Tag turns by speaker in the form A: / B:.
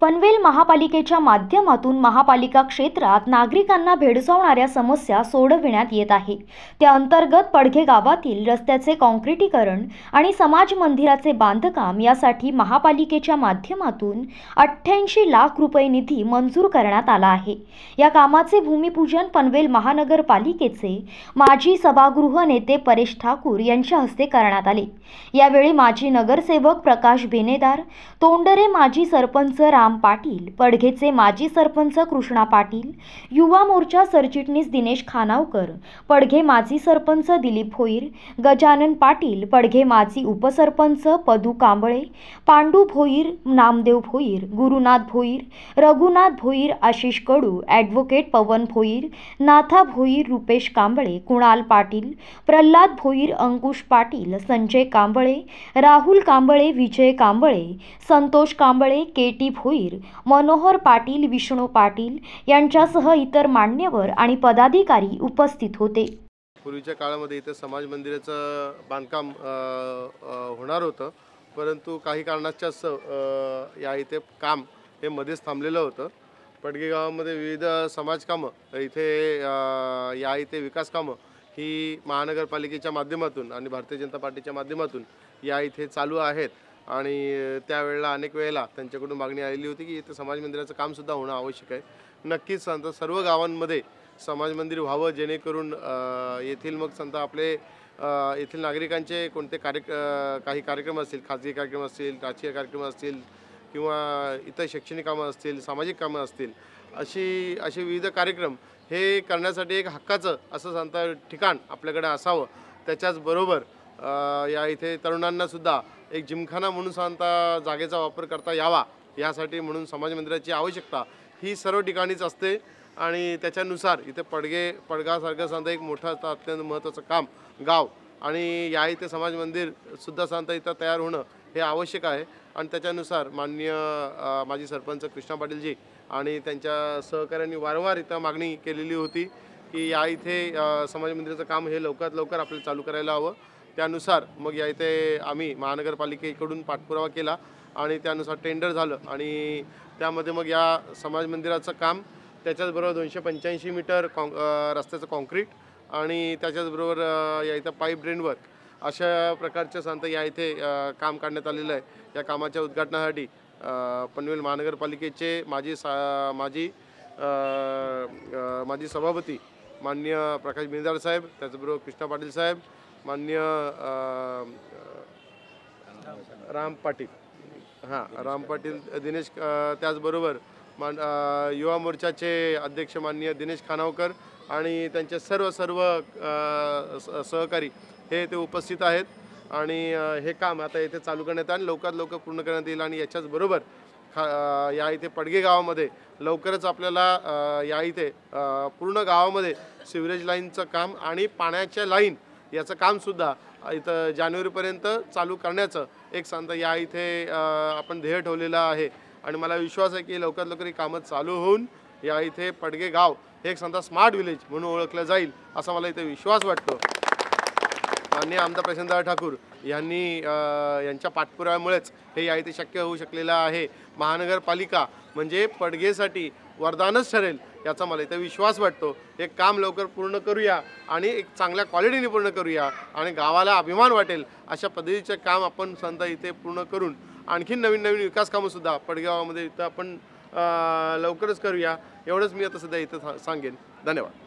A: पनवेल महापालिकेच्या माध्यमातून महापालिका क्षेत्रात नागरिकांना भेडसावणाऱ्या समस्या सोडविण्यात येत आहे त्या अंतर्गत पडघे गावातील रस्त्याचे कॉन्क्रिटीकरण आणि समाज मंदिराचे बांधकाम यासाठी महापालिकेच्या माध्यमातून अठ्ठ्याऐंशी लाख रुपये निधी मंजूर करण्यात आला आहे या कामाचे भूमिपूजन पनवेल महानगरपालिकेचे माजी सभागृह नेते परेश ठाकूर यांच्या हस्ते करण्यात आले यावेळी माजी नगरसेवक प्रकाश बेनेदार तोंडरे माजी सरपंच राम राम पाटील पडघेचे माजी सरपंच कृष्णा पाटील युवा मोर्चा सरचिटणीस दिनेश खानावकर पडघे माजी सरपंच दिलीप भोईर गजानन पाटील पडघे माजी उपसरपंच पदू कांबळे पांडू भोईर नामदेव भोईर गुरुनाथ भोईर रघुनाथ भोईर आशिष कडू ॲडव्होकेट पवन भोईर नाथा भोईर रुपेश कांबळे कुणाल पाटील प्रल्हाद भोईर अंकुश पाटील संजय कांबळे राहुल कांबळे विजय कांबळे संतोष कांबळे केटी भोईर मनोहर पाटील विष्णू पाटील यांच्यासह इतर मान्यवर आणि पदाधिकारी उपस्थित होते
B: पूर्वीच्या काळामध्ये इथे समाज मंदिराचं बांधकाम होणार होतं परंतु काही स या इथे काम हे मध्येच थांबलेलं होतं पडगे गावामध्ये विविध समाजकामं इथे या इथे विकास कामं ही महानगरपालिकेच्या माध्यमातून आणि भारतीय जनता पार्टीच्या माध्यमातून या इथे चालू आहेत आणि त्यावेळेला अनेक वेळेला त्यांच्याकडून मागणी आलेली होती की इथं समाज मंदिराचं कामसुद्धा होणं आवश्यक आहे नक्कीच संत सर्व गावांमध्ये समाज मंदिर व्हावं जेणेकरून येथील मग संत आपले येथील नागरिकांचे कोणते कार्य काही कार्यक्रम असतील खाजगी कार्यक्रम असतील राजकीय कार्यक्रम असतील किंवा इतर शैक्षणिक कामं असतील सामाजिक कामं असतील अशी असे विविध कार्यक्रम हे करण्यासाठी एक हक्काचं असं सांगता ठिकाण आपल्याकडे असावं त्याच्याचबरोबर या इथे तरुणांनासुद्धा एक जिमखाना म्हणून सांगता जागेचा वापर करता यावा यासाठी म्हणून समाज मंदिराची आवश्यकता ही सर्व ठिकाणीच असते आणि त्याच्यानुसार इथे पडगे पडगासारखं सांगता एक मोठं असतं अत्यंत महत्त्वाचं काम गाव आणि या इथे समाज मंदिरसुद्धा सांगता इथं तयार होणं हे आवश्यक आहे आणि त्याच्यानुसार माननीय माजी सरपंच कृष्णा पाटीलजी आणि त्यांच्या सहकाऱ्यांनी वारंवार इथं मागणी केलेली होती की या इथे समाज मंदिराचं काम हे लवकरात लवकर आपल्याला चालू करायला हवं त्यानुसार मग या इथे आम्ही महानगरपालिकेकडून पाठपुरावा केला आणि त्यानुसार टेंडर झालं आणि त्यामध्ये मग या समाज मंदिराचं काम त्याच्याचबरोबर दोनशे पंच्याऐंशी मीटर कॉं रस्त्याचं कॉन्क्रीट आणि त्याच्याचबरोबर या इथं पाईप ड्रेनवर्क अशा प्रकारच्या सांगता या इथे काम काढण्यात आलेलं आहे या कामाच्या उद्घाटनासाठी पनवेल महानगरपालिकेचे माजी सा माजी माजी सभापती माननीय प्रकाश बिंदार साहेब त्याचबरोबर कृष्णा पाटील साहेब मान्य राम पाटील हां राम पाटील दिनेश त्याचबरोबर मान युवा मोर्चाचे अध्यक्ष माननीय दिनेश खानावकर आणि त्यांचे सर्व सर्व सहकारी हे ते उपस्थित आहेत आणि हे काम आता येथे चालू करण्यात आले लवकरात लवकर पूर्ण करण्यात येईल आणि याच्याचबरोबर खा या इथे पडगे गावामध्ये लवकरच आपल्याला या इथे पूर्ण गावामध्ये सिवरेज लाईनचं काम आणि पाण्याच्या लाईन याचं कामसुद्धा इथं जानेवारीपर्यंत चालू करण्याचं एक सांगता या इथे आपण ध्येय ठेवलेलं आहे आणि मला विश्वास आहे की लवकरात लवकर ही कामं चालू होऊन या इथे पडगे गाव हे एक सांगता स्मार्ट विलेज म्हणून ओळखलं जाईल असा मला इथे विश्वास वाटतो माननीय आमदार प्रशांतराव ठाकूर यांनी यांच्या पाठपुराव्यामुळेच हे या इथे शक्य होऊ शकलेलं आहे महानगरपालिका म्हणजे पडगेसाठी वरदानच ठरेल याचा मला इथं विश्वास वाटतो हे काम लवकर पूर्ण करूया आणि एक चांगल्या क्वालिटीने पूर्ण करूया आणि गावाला अभिमान वाटेल अशा पद्धतीचे काम आपण समजा इथे पूर्ण करून आणखी नवीन नवीन विकास कामंसुद्धा पडगावामध्ये इथं आपण लवकरच करूया एवढंच मी आता सध्या इथं सांगेन धन्यवाद